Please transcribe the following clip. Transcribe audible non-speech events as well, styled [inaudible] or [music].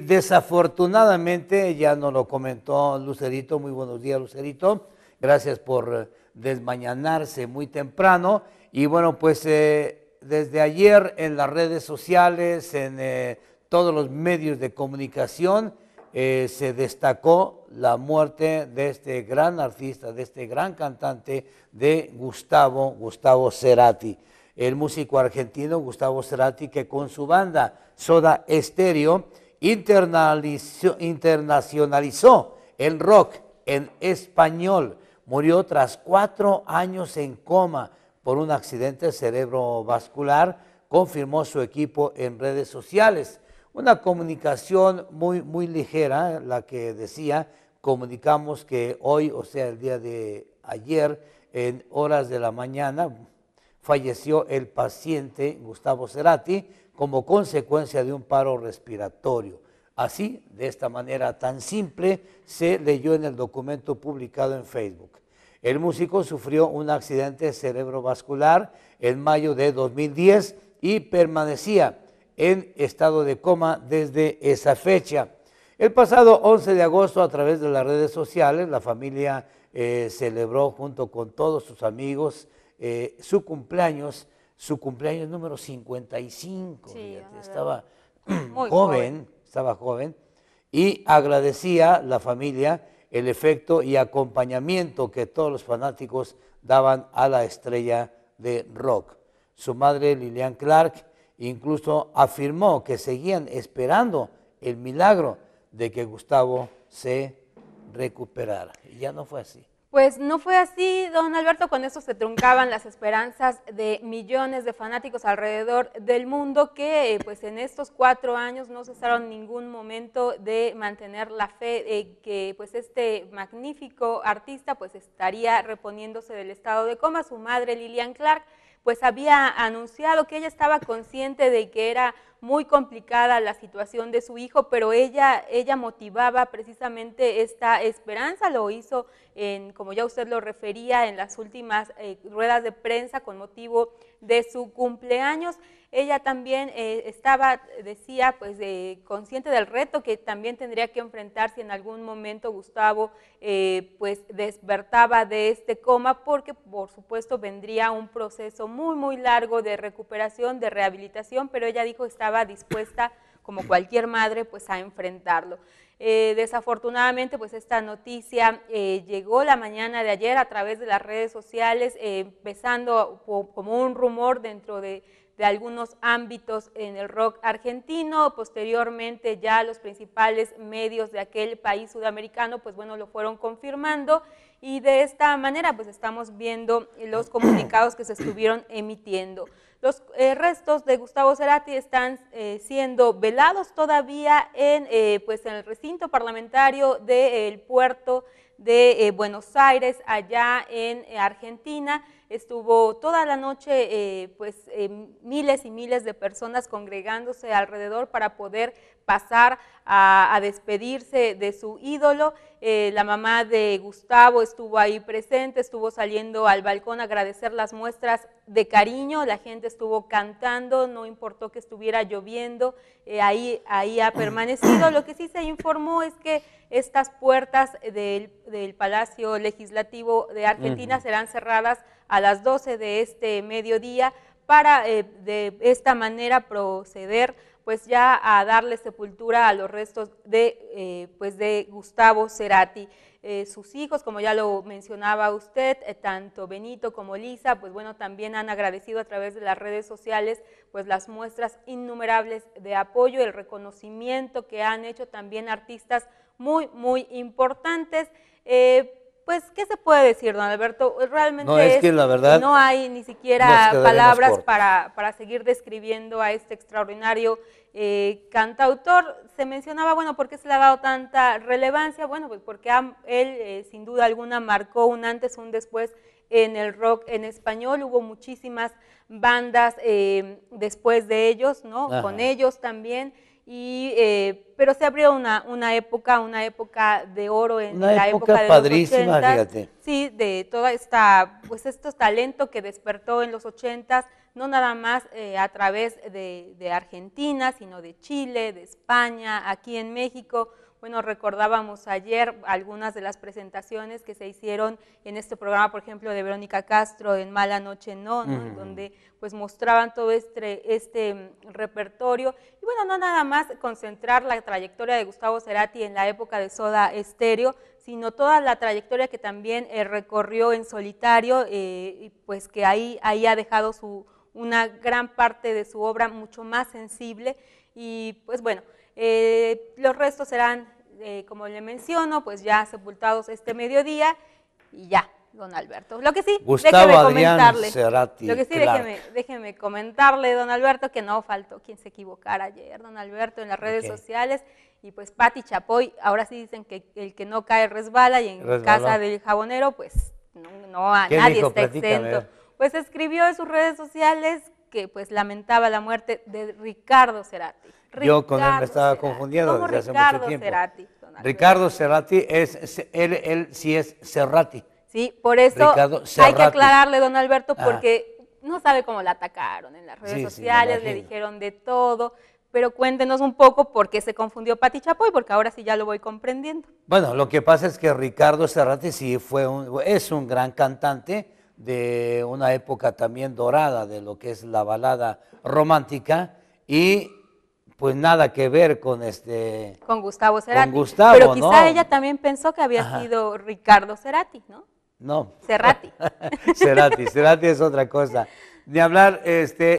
Desafortunadamente, ya nos lo comentó Lucerito, muy buenos días Lucerito, gracias por eh, desmañanarse muy temprano. Y bueno, pues eh, desde ayer en las redes sociales, en eh, todos los medios de comunicación, se destacó la muerte de este gran artista, de este gran cantante, de Gustavo, Gustavo Cerati. El músico argentino Gustavo Cerati, que con su banda Soda Estéreo, internacionalizó el rock en español. Murió tras cuatro años en coma por un accidente cerebrovascular, confirmó su equipo en redes sociales. Una comunicación muy, muy ligera, la que decía, comunicamos que hoy, o sea, el día de ayer, en horas de la mañana, falleció el paciente Gustavo Cerati, como consecuencia de un paro respiratorio. Así, de esta manera tan simple, se leyó en el documento publicado en Facebook. El músico sufrió un accidente cerebrovascular en mayo de 2010 y permanecía en estado de coma desde esa fecha. El pasado 11 de agosto, a través de las redes sociales, la familia eh, celebró junto con todos sus amigos eh, su cumpleaños su cumpleaños número 55. estaba [clears throat] joven, estaba joven. Y agradecía la familia el efecto y acompañamiento que todos los fanáticos daban a la estrella de rock. Su madre, Lilian Clark, incluso afirmó que seguían esperando el milagro de que Gustavo se recuperara. Y ya no fue así. Pues no fue así, don Alberto, con eso se truncaban las esperanzas de millones de fanáticos alrededor del mundo que pues en estos cuatro años no cesaron ningún momento de mantener la fe de eh, que pues este magnífico artista pues estaría reponiéndose del estado de coma, su madre Lilian Clark pues había anunciado que ella estaba consciente de que era muy complicada la situación de su hijo, pero ella, ella motivaba precisamente esta esperanza, lo hizo, en, como ya usted lo refería, en las últimas eh, ruedas de prensa con motivo de su cumpleaños. Ella también eh, estaba, decía, pues consciente del reto que también tendría que enfrentar si en algún momento Gustavo eh, pues despertaba de este coma, porque por supuesto vendría un proceso muy, muy largo de recuperación, de rehabilitación, pero ella dijo que estaba dispuesta como cualquier madre, pues a enfrentarlo. Eh, desafortunadamente, pues esta noticia eh, llegó la mañana de ayer a través de las redes sociales, eh, empezando como un rumor dentro de, algunos ámbitos en el rock argentino. Posteriormente ya los principales medios de aquel país sudamericano, pues bueno, lo fueron confirmando y de esta manera, pues estamos viendo los comunicados que se estuvieron emitiendo. Los eh, restos de Gustavo Cerati están eh, siendo velados todavía en, eh, pues, en el recinto parlamentario del puerto de Buenos Aires, allá en Argentina. Estuvo toda la noche eh, pues miles y miles de personas congregándose alrededor para poder pasar a, despedirse de su ídolo. Eh, la mamá de Gustavo estuvo ahí presente, estuvo saliendo al balcón a agradecer las muestras de cariño, la gente estuvo cantando, no importó que estuviera lloviendo, eh, ahí, ahí ha permanecido. Lo que sí se informó es que estas puertas del, Palacio Legislativo de Argentina serán cerradas a las 12 de este mediodía para eh, de esta manera proceder pues ya a darle sepultura a los restos de, eh, pues de Gustavo Cerati. Eh, sus hijos, como ya lo mencionaba usted, tanto Benito como Lisa, pues bueno, también han agradecido a través de las redes sociales pues las muestras innumerables de apoyo, el reconocimiento que han hecho también artistas muy, muy importantes. Pues, ¿qué se puede decir, don Alberto? Pues, realmente no, hay ni siquiera palabras para, para, seguir describiendo a este extraordinario eh, cantautor. Se mencionaba, bueno, ¿por qué se le ha dado tanta relevancia? Bueno, pues porque él, eh, sin duda alguna, marcó un antes, un después en el rock en español. Hubo muchísimas bandas eh, después de ellos, ¿no? Con ellos también. Y, eh, pero se abrió una, una época, una época de oro en la época, de Sí, de toda esta, pues estos talento que despertó en los ochentas, no nada más eh, a través de, Argentina, sino de Chile, de España, aquí en México. Bueno, recordábamos ayer algunas de las presentaciones que se hicieron en este programa, por ejemplo, de Verónica Castro en Mala Noche No, donde pues mostraban todo este, este mm, repertorio. Y bueno, no nada más concentrar la trayectoria de Gustavo Cerati en la época de Soda Estéreo, sino toda la trayectoria que también eh, recorrió en solitario, eh, pues que ahí, ahí ha dejado su, una gran parte de su obra mucho más sensible. Y pues bueno, eh, los restos serán, como le menciono, pues ya sepultados este mediodía y ya, don Alberto. Lo que sí, déjeme comentarle. lo que sí, déjeme, comentarle, don Alberto, que no faltó quien se equivocara ayer, don Alberto, en las redes sociales y pues Pati Chapoy, ahora sí dicen que el que no cae resbala y en casa del jabonero, pues no, a nadie está exento. Pues escribió en sus redes sociales que pues lamentaba la muerte de Ricardo Cerati. Yo con él me estaba confundiendo desde hace Ricardo mucho tiempo. Cerati, Ricardo Cerati es él, él sí es Cerati. Sí, por eso hay que aclararle, don Alberto, ah. porque no sabe cómo la atacaron en las redes sociales, le dijeron de todo, pero cuéntenos un poco por qué se confundió Pati Chapoy, porque ahora sí ya lo voy comprendiendo. Bueno, lo que pasa es que Ricardo Serrati sí fue un, es un gran cantante de una época también dorada de lo que es la balada romántica y pues nada que ver con este con Gustavo Cerati. Con pero quizá ella también pensó que había sido Ricardo Cerati, ¿no? No. Cerati. [laughs] Cerati, Cerati es otra cosa. Ni hablar este